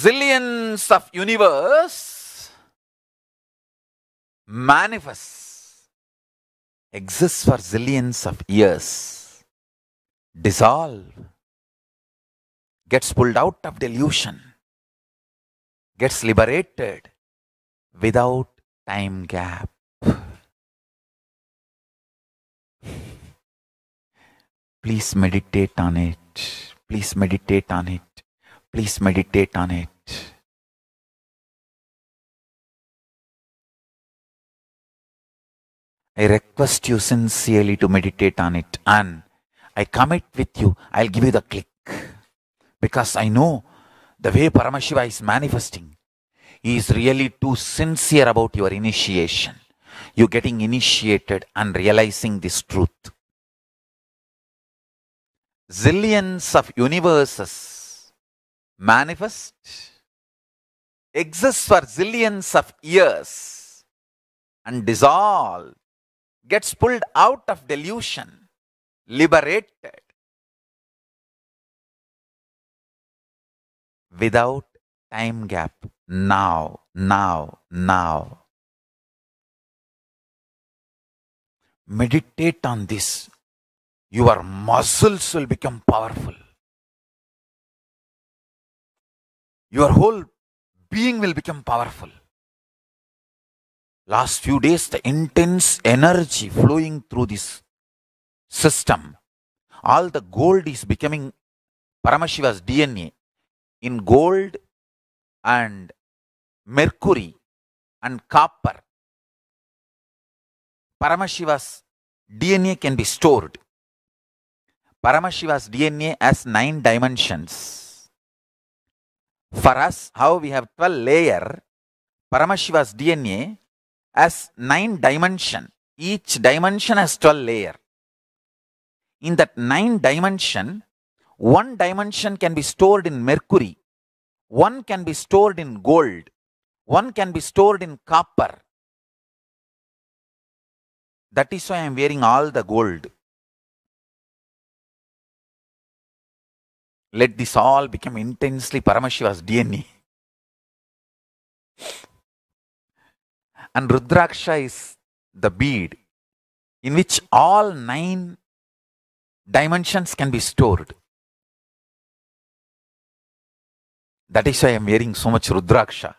zillions of universe manifests, exists for zillions of years, dissolve, gets pulled out of delusion, gets liberated without time gap. Please meditate on it. Please meditate on it. Please meditate on it. I request you sincerely to meditate on it and I commit with you, I'll give you the click. Because I know the way Paramashiva is manifesting, he is really too sincere about your initiation. You getting initiated and realizing this truth. Zillions of universes manifest, exists for zillions of years and dissolves, gets pulled out of delusion, liberated without time gap. Now, now, now. Meditate on this. Your muscles will become powerful your whole being will become powerful. Last few days, the intense energy flowing through this system, all the gold is becoming Paramashiva's DNA. In gold and mercury and copper, Paramashiva's DNA can be stored. Paramashiva's DNA has nine dimensions for us, how we have 12 layer, Paramashiva's DNA has 9 dimension. Each dimension has 12 layer. In that 9 dimension, one dimension can be stored in mercury, one can be stored in gold, one can be stored in copper. That is why I am wearing all the gold. Let this all become intensely Paramashiva's DNA. And Rudraksha is the bead in which all nine dimensions can be stored. That is why I am wearing so much Rudraksha.